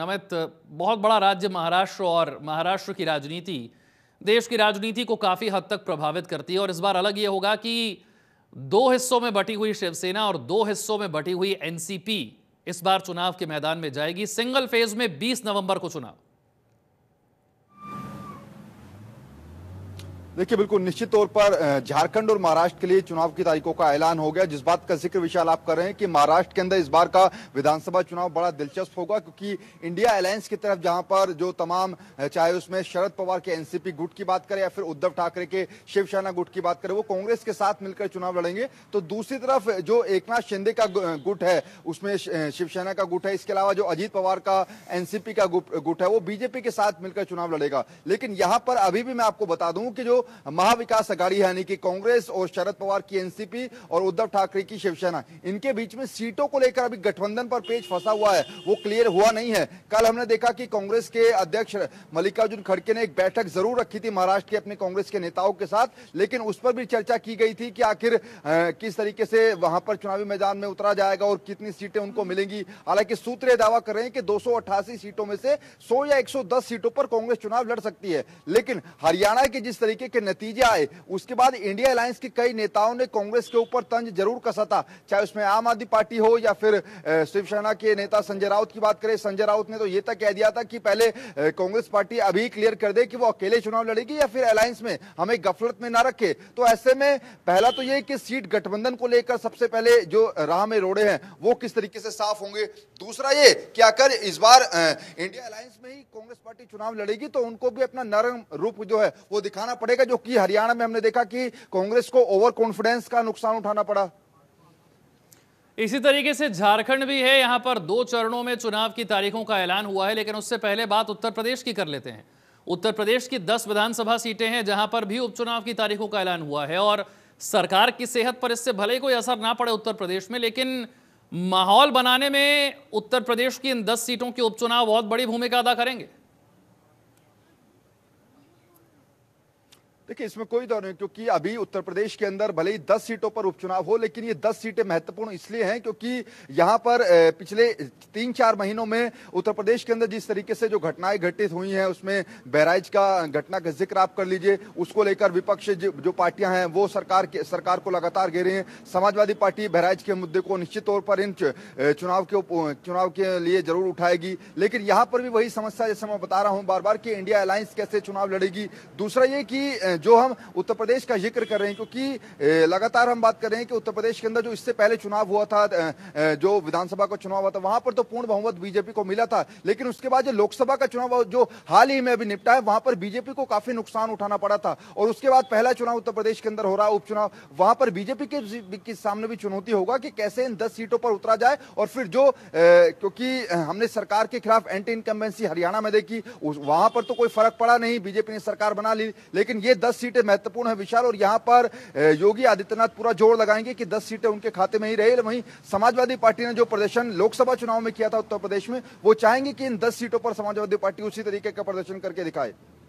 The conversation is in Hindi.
नमित बहुत बड़ा राज्य महाराष्ट्र और महाराष्ट्र की राजनीति देश की राजनीति को काफ़ी हद तक प्रभावित करती है और इस बार अलग ये होगा कि दो हिस्सों में बटी हुई शिवसेना और दो हिस्सों में बटी हुई एनसीपी इस बार चुनाव के मैदान में जाएगी सिंगल फेज में 20 नवंबर को चुनाव देखिए बिल्कुल निश्चित तौर पर झारखंड और महाराष्ट्र के लिए चुनाव की तारीखों का ऐलान हो गया जिस बात का जिक्र विशाल आप कर रहे हैं कि महाराष्ट्र के अंदर इस बार का विधानसभा चुनाव बड़ा दिलचस्प होगा क्योंकि इंडिया अलायंस की तरफ जहां पर जो तमाम चाहे उसमें शरद पवार के एनसीपी गुट की बात करें या फिर उद्धव ठाकरे के शिवसेना गुट की बात करें वो कांग्रेस के साथ मिलकर चुनाव लड़ेंगे तो दूसरी तरफ जो एक शिंदे का गुट है उसमें शिवसेना का गुट है इसके अलावा जो अजीत पवार का एनसीपी का गुट है वो बीजेपी के साथ मिलकर चुनाव लड़ेगा लेकिन यहां पर अभी भी मैं आपको बता दूं कि जो महाविकास आघाड़ी है यानी कि कांग्रेस और शरद पवार की एनसीपी और उद्धव ठाकरे की शिवसेना इनके बीच में सीटों को लेकर अभी गठबंधन पर पेज फंसा हुआ है वो क्लियर हुआ नहीं है कल हमने देखा कि कांग्रेस के अध्यक्ष मल्लिकार्जुन खड़के ने एक बैठक जरूर रखी थी महाराष्ट्र के अपने कांग्रेस के नेताओं के साथ लेकिन उस पर भी चर्चा की गई थी कि आखिर किस तरीके से वहां पर चुनावी मैदान में उतरा जाएगा और कितनी सीटें उनको मिलेंगी हालांकि सूत्र दावा कर रहे हैं कि दो सीटों में से 100 या 110 सीटों पर कांग्रेस चुनाव लड़ सकती है लेकिन हरियाणा के जिस तरीके के नतीजे आए उसके बाद इंडिया अलायंस के कई नेताओं ने कांग्रेस के ऊपर तंज जरूर कसा था चाहे उसमें आम आदमी पार्टी हो या फिर शिवसेना के नेता संजय राउत की बात करें संजय राउत ने तो ये तक कह दिया था कि पहले कांग्रेस पार्टी अभी क्लियर कर दे कि वो अकेले चुनाव लड़ेगी या फिर अलायंस में हमें गफलत में ना रखे तो ऐसे में पहला तो ये कि सीट गठबंधन को लेकर सबसे पहले जो राह में रोड़े हैं वो किस तरीके से साफ होंगे दूसरा ये कि आकर इस बार इंडिया अलायंस में ही कांग्रेस पार्टी चुनाव लड़ेगी तो उनको भी अपना नरम रूप जो है वो दिखाना पड़ेगा है जो की हरियाणा में हमने देखा कि कांग्रेस को ओवर कॉन्फिडेंस का नुकसान उठाना पड़ा इसी तरीके से झारखंड भी है यहां पर दो चरणों में चुनाव की तारीखों का ऐलान हुआ है लेकिन उससे पहले बात उत्तर प्रदेश की कर लेते हैं उत्तर प्रदेश की 10 विधानसभा सीटें हैं जहां पर भी उपचुनाव की तारीखों का ऐलान हुआ है और सरकार की सेहत पर इससे भले ही कोई असर ना पड़े उत्तर प्रदेश में लेकिन माहौल बनाने में उत्तर प्रदेश की इन दस सीटों के उपचुनाव बहुत बड़ी भूमिका अदा करेंगे देखिए इसमें कोई दौर नहीं क्योंकि अभी उत्तर प्रदेश के अंदर भले ही 10 सीटों पर उपचुनाव हो लेकिन ये 10 सीटें महत्वपूर्ण इसलिए हैं क्योंकि यहाँ पर पिछले तीन चार महीनों में उत्तर प्रदेश के अंदर जिस तरीके से जो घटनाएं घटित हुई हैं उसमें बहराइच का घटना का जिक्र आप कर लीजिए उसको लेकर विपक्ष जो पार्टियां हैं वो सरकार के सरकार को लगातार घेरे हैं समाजवादी पार्टी बहराइच के मुद्दे को निश्चित तौर पर इन चुनाव के चुनाव के लिए जरूर उठाएगी लेकिन यहाँ पर भी वही समस्या जैसे मैं बता रहा हूँ बार बार कि इंडिया अलायंस कैसे चुनाव लड़ेगी दूसरा ये कि हैं जो हम उत्तर प्रदेश का जिक्र कर रहे हैं क्योंकि लगातार हम बात कर रहे हैं कि उत्तर प्रदेश के अंदर जो इससे पहले चुनाव हुआ था जो विधानसभा का चुनाव हुआ था वहां पर तो पूर्ण बहुमत बीजेपी को मिला था लेकिन उसके बाद जो लोकसभा का चुनाव जो हाल ही में अभी निपटा है वहां पर बीजेपी को काफी नुकसान उठाना पड़ा था और उसके बाद पहला चुनाव उत्तर प्रदेश के अंदर हो रहा उपचुनाव वहां पर बीजेपी के, सामने भी चुनौती होगा कि कैसे इन दस सीटों पर उतरा जाए और फिर जो क्योंकि हमने सरकार के खिलाफ एंटी इनकम्बेंसी हरियाणा में देखी वहां पर तो कोई फर्क पड़ा नहीं बीजेपी ने सरकार बना ली लेकिन ये दस सीटें महत्वपूर्ण है विशाल और यहाँ पर योगी आदित्यनाथ पूरा जोर लगाएंगे कि दस सीटें उनके खाते में ही रहे वहीं समाजवादी पार्टी ने जो प्रदर्शन लोकसभा चुनाव में किया था उत्तर प्रदेश में वो चाहेंगे कि इन दस सीटों पर समाजवादी पार्टी उसी तरीके का प्रदर्शन करके दिखाए